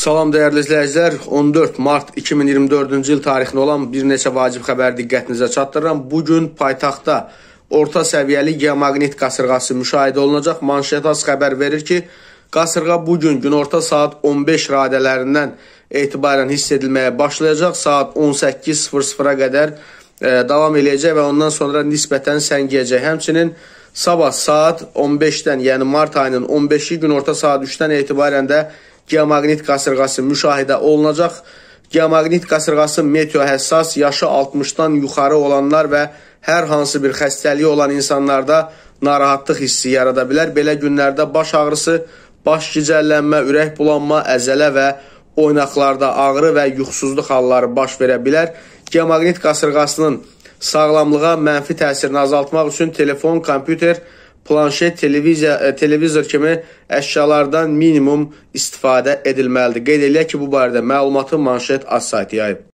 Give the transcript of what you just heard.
Salam dəyərli izləyicilər, 14 mart 2024-cü il tarixində olan bir neçə vacib xəbər diqqətinizə çatdırıram. Bu gün paytaxtda orta səviyyəli geomaqnit qasırğası müşahidə olunacaq. Manşetas xəbər verir ki, qasırğa bu gün günorta saat 15 radələrindən etibarən hiss edilməyə başlayacaq. Saat 18:00-a qədər e, davam eləyəcək və ondan sonra nisbətən səngiyəcək. Həmçinin sabah saat 15-dən, yəni mart ayının 15-i günorta saat 3-dən etibarən də geomagnit qasırğası müşahidə olunacaq. Geomagnit qasırğası meteohəssas, yaşı 60-dan yuxarı olanlar və hər hansı bir xəstəliyi olan insanlarda narahatlıq hissi yarada bilər. Belə günlərdə baş ağrısı, baş gicəllənmə, ürək bulanma, əzələ və oynaqlarda ağrı və yuxusuzluq halları baş verə bilər. Geomagnit qasırğasının sağlamlığa mənfi təsirini azaltmaq üçün telefon, kompüter, planşet, televiziya, e, televizor kimi əşyalardan minimum istifadə edilməlidir. Qeyd eləyək ki, bu barədə məlumatı manşet az saytı yayıb.